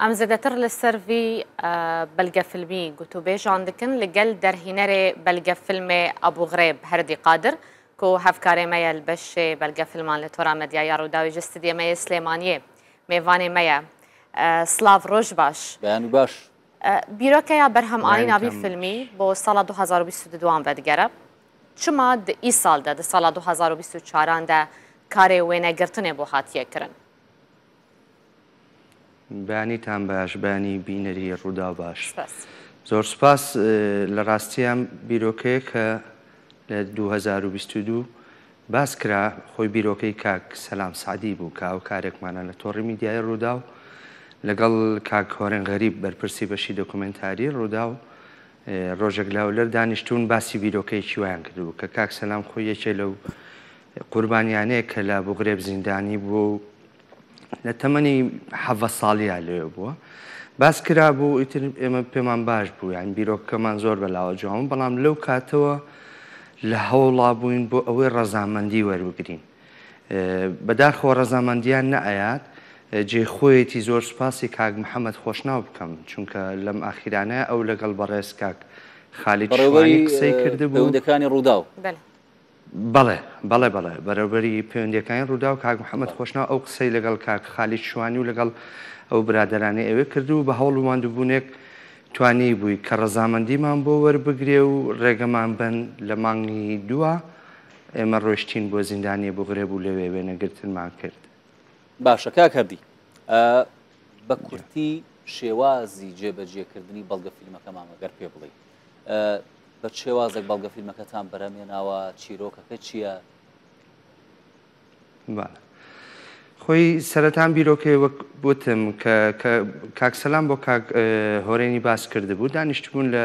ام زده تر لسروی بلگه فیلمی گوتو بیج آندکن لگل در هینر بلگه فیلم ابو غریب هردی قادر کو هفکاری میا البش بلگه فیلمان لطورا مدیا یارو داوی جستدی میا سلیمانیه میوانی میا سلاف روش باش بیانو باش بیروکه یا برهم آین آوی فیلمی با سال 2022 هم ودگره چما ده ای سال ده ده سال 2024 ده کاری وینه گرتنه بو هاتیه کرن بەیانیتان باش بانی بینەری ڕوودا باش زۆر سپاس لە ڕاستیان بیرۆکەیە کە لە 2022 باس کرا خۆی بیرۆکەی کاک سەسلام سعدی بوو کاو کارێکمانە لە تۆڕی میدیای ڕوودا و لەگەڵ کاکۆرن غەریب بەرپرسی بەشی دەکومنتاری ڕوودا و ڕۆژێک لاولەر دانیشتون باسی بیرۆکەی چیوایان کردو کە کاک سەسلام خۆی یەکێ لەو قوربانیانەیە کە لە بۆ غرێب زیندانی بوو لە تەمەنی حەە ساڵیە لێ بووە باس کرا بوو ئێمە پێمان باش بوو یان بیرۆکەمان زۆر بەلاوە جوان بەڵام لەو کاتەوە لە هەوڵا بووین بۆ ئەوەی ڕەزامەندی وەربگرین بەداخۆ ڕەزامەندیان نەئەیات جێخۆیەتی زۆر سوپاسی کاک محەممەد خۆشناو بکەم چونکە لەم ئاخیرانە ئەو لەگەڵ بەڕێز کاک خالی قسەی کرد بوو دەکانی ڕووداو. بەڵێ بەڵێ بەڵێ بەرەبەری پەیوەندەکانی ڕوودا و کاک محەممەد خۆشنا ئەو قسەی لەگەڵ کاک خالی شوانی و لەگەڵ ئەو برادرانی ئەوێ کردو و بە هەوڵ ماندووبوونێک توانی بووی کە ڕزامەندیمان بۆ وەربگرێ و ڕێگەمان بن لە مانگی دووە ئێمە ڕۆشتین بۆ زیندانی بۆ غرێبوو لەوێ وێنەگرتنمان کرد باشە کا کردی بە کورتی شێوازی جێبەجێکردنی بەڵگە فیلمەکەمان ئەگەر پێ بڵێ بە شێوازێک بەڵگە فیلمەکەتان بەرەمێناوە چیرۆکەکە چییە؟ خۆی سەرەتان بیرۆکەی وەک بتم کە کاکسەلام بۆ هۆرێنی باس کردبوو دانیشتبوون لە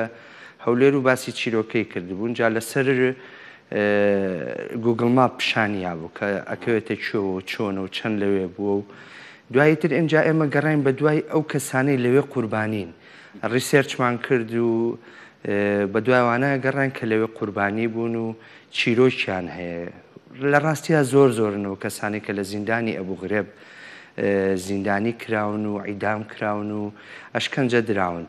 هەولێر و باسی چیرۆکەی کردبوون جا لەسەر گوگڵما پیشانیا بوو کە ئەکەوێتە چۆ چۆن و چەند لەوێ بووە و دواییتر ئەجا ئێمە گەڕین بە دوای ئەو کەسانەی لەوێ قوربانین ڕیسێرچمان کرد و بە دوایوانە گەڕان کە لەوێ قوربانی بوون و چیرۆکیان هەیە لە ڕاستیە زۆر زۆرنەوە کەسانی کە لە زیندانی ئەبوو غرێب زیندانی کراون و عیدام کراون و ئەشکەنجە دراون.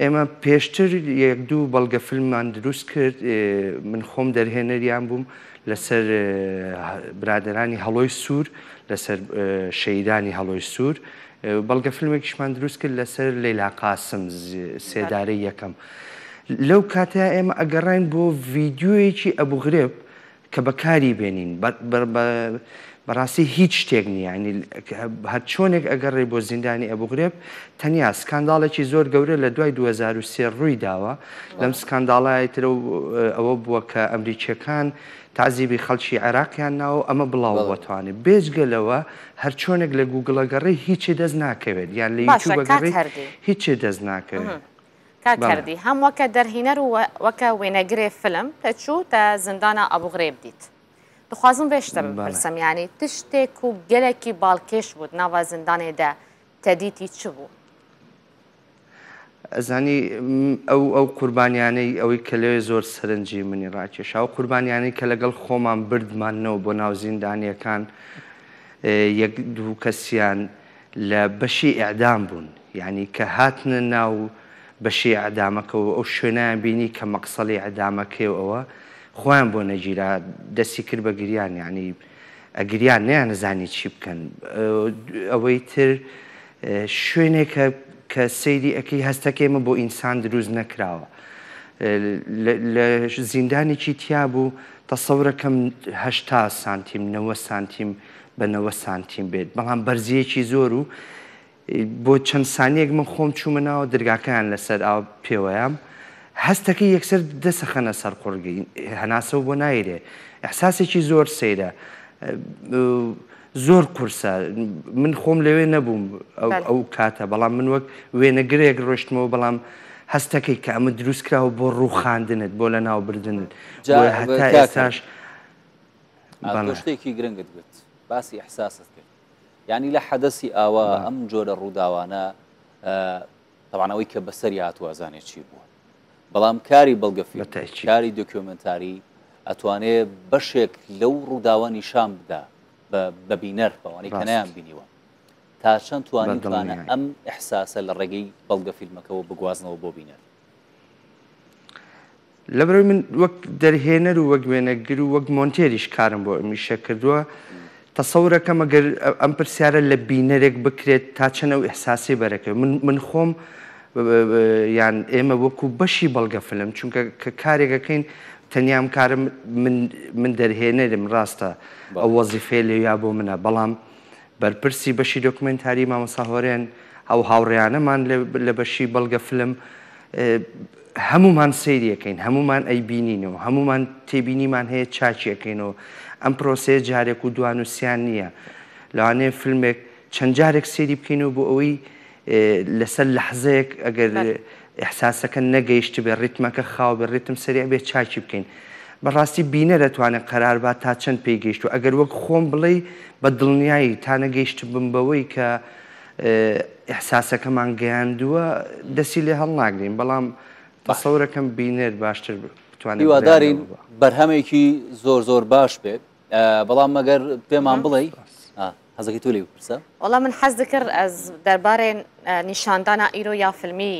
ئێمە پێشتر یەک دوو بەڵگە فلممان دروست کرد من خۆم دەرهێنەریان بووم لەسەر برادرانی هەڵۆی سوور لەسەر شەیدانی هەڵۆی سوور بەڵگە فلمێکیشمان دروست کرد لەسەر لەیلا قاسم سێدارەی یەکەم. لەو کاتیا ئێمە ئەگەڕین بۆ ڤیددیوەیەکی ئەبوغرێب کە بەکاری بێنین بەڕاستی هیچ شتێک نییانی هەر چۆنێک ئەگەڕێ بۆ زیندانی ئەبوغرێب تەنیا سکانداڵێکی زۆر گەورە لە دوای 2023 ڕووی داوە لەم سکانداڵای تر ئەوە بووە کە ئەمریکیەکان تازیبی خەڵکی عێراقیان ناوە ئەمە بڵاوەتوانێت بێژگەلەوە هەر چۆنێک لە گوگڵەگەڕی هیچی دەست ناکەوێت یان لە یوتیوبەگەڕی هیچی دەست ناکەوێت. کار کردی هەم وەکە دەرهینەر و وەکە وێنەگرێ فلم دەچوو تا زندانە ئەبوغڕێب دیت دخوازم بێشتم بەرسەمیانی ت شتێک و گەلێکی باڵکێش بود ناوە زندانێدا تەدیتی چ بوو ئەزانی ئەو ئەو قوربانیانەی ئەوەی کە لێ زۆر سەرنجی منی ڕاکێشا و قوربانیانەی کە لەگەڵ خۆمان بردمانەوە بۆ ناوزیندانیەکان یەک دوو کەسیان لە بەشی ئەعدام بوون یعنی کە هاتنە ناو بە شێ ئەدامەکەەوە ئەو شوێنیان بینی کە مەقسەڵی ئەدامەکەێ ئەوە خۆیان بۆ نەگیرا دەستی کرد بە گریان یعنی ئەگریان نیان نزانی چی بکەن ئەوەی تر شوێنێکە کە سەیری ئەەکەی هەستەکێمە بۆ ئینسان دروست نەکراوە لە زیندانێکی تیا بوو تەسەورەکەمه سانتیم 90 سانتیم بە 90 سانتیم بێت بەڵام بەرزیەکی زۆر و بۆ چەند سانیەک من خۆم چوومەناوە دەرگاکەیان لەسەر ئاو پێوەیەم هەستەکە یەکسەر دەسەخەنە سەر قڕگی هەناسە بۆ نایرێ ئەحساسێکی زۆر سەیرە زۆر قورسە من خۆم لەوێ نەبووم ئەو کاتە بەڵام من وەک وێنەگرێک ڕۆشتمەوە بەڵام هەستەکەی کە ئەمە دروستکراوە بۆ ڕووخاندنت بۆ لە ناو بردنت هەتا ئێستاش شتێکی گرنگت بێت باسی ئەحساست کرد ینی لە حەدەسی ئاوا ئەم جۆرە ڕووداوانە تەوانەوەی کە بەسەری هاتووازانێ چی بووە بەڵام کاری بەڵگەفی کاری دکیۆمنتاری ئەتوانێت بەشێک لەو ڕووداوانی شام بدا بەبینەر بەوانی کە نیان بینیوە تا چەند توانین توانە ئەم ئەحساسە لە ڕێگەی بەڵگە فیلمەکەەوە بگوازنەوە بۆ بینەر لەبەر من وەک دەرهێنەر و وەک وێنەگر و وەک مۆنتێریش کارم بۆ ئەمیشە کردووە تەسەورەکەم ئەگەر ئەم پرسیارە لە بینەرێک بکرێت تا چەنە و ئەحساسی بەرەکە من خۆم یان ئێمە وەکو بەشی بەڵگە فلم چونکە کە کارێکەکەین تەنیام کارم من دەرهێنێرم ڕاستە ئەو وەزیفێ لێ یا بۆ منە بەڵام بەرپرسی بەشی دۆکمنتاری مامەساهۆرێن ئەو هاوڕیانەمان لە بەشی بەڵگە فلم هەمومان سریەکەین هەمومان ئەیبینینەوە هەمومان تێبینیمان هەیە چاچیەکەینەوە ئەم پرۆسەیە جارێک و دوانوسیان نییە لەوانەیە فیلمێک چەند جارێک سێری بکەینەوە بۆ ئەوەی لەسەر لەحزەیەک ئەگەر احساسەکە نەگەیشت بێ ڕیتمەکە خاو بە ڕیتم سریع بێ چاکی بکەین بەڕاستی بینە دەتوانێت قەرار با تا چەند پێیگەیشت و ئەگەر وەک خۆم بڵێ بە دڵنیایی تا نەگەیشت بم بەوەی کە احساسەکەمان گەیاندووە دەسی لێ هەڵ ناگرین بەڵام سەورەکەم بینێت باشتر بتوانانی وادارین بەرهەمێکی زۆر زۆر باش بێت بەڵام مەگەر پێمان بڵێ حەزەکەی تو لێ پرسە وەڵام من حەز دکرد ئەس دەربارێن نیشاندانە ئیرۆ یا فلمی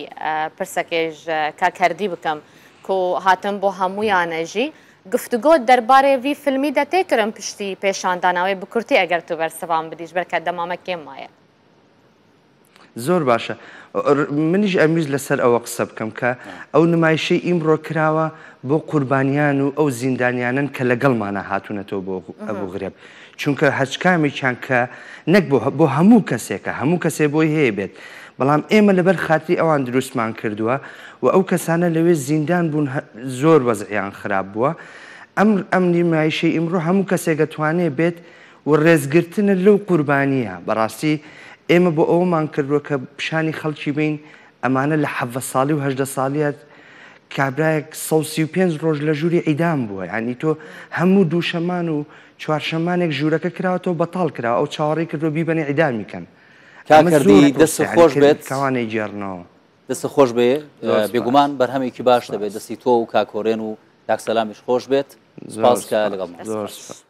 پرسەکێژ کاکەردی بکەم کۆ هاتم بۆ هەمویانەژی گفتگۆ دەربارێ وی فلمی دەتێکرم پشتی پێشاندانەوەی بکورتی ئەگەر تو بەرسەوان بدیش بەرکە دەمامە کێم وایە زۆر باشە منیش ئەمیز لەسەر ئەوە قسە بکەم کە ئەو نمایشی ئیمڕۆ کراوە بۆ قوربانیان و ئەو زیندانیانن کە لەگەڵمانە هاتوونەتەوە بۆ ئەبوو غرێب چونکە هەچکامێکیان کە نەک بۆ هەموو کەسێکە هەموو کەسێ بۆی هەیە بێت بەڵام ئێمە لەبەر خاتری ئەوان دروستمان کردووە و ئەو کەسانە لەوێ زیندان بوون زۆر وەزعیان خراپ بووە ئەم ئەم نیمایشی ئیمڕۆ هەموو کەسێکە توانێ بێت و ڕێزگرتنە لەو قوربانیە بەڕاستی ئێمە بۆ ئەومان کردووە کە پیشانی خەڵکی بین ئەمانە لە حەە ساڵی و هەدە ساڵیت کابراایەک 5 ڕۆژ لە ژووری ئەیدام بووە ینی تۆ هەموو دووشەمان و چوارشەمانێک ژوورەکە کراوەوە بەتاڵ کرا ئەو چاوەڕی کردو بیبەنێ ئەیدامیکەن کاکردی دەست خۆش بێت کاوانەی جێرنەوە دەستە خۆش بێ بێگومان بەرهەمێکی باش دەبێت دەستی تۆ و کاکۆڕێن و داکسەلامیش خۆش بێت زۆر لەگەڵ.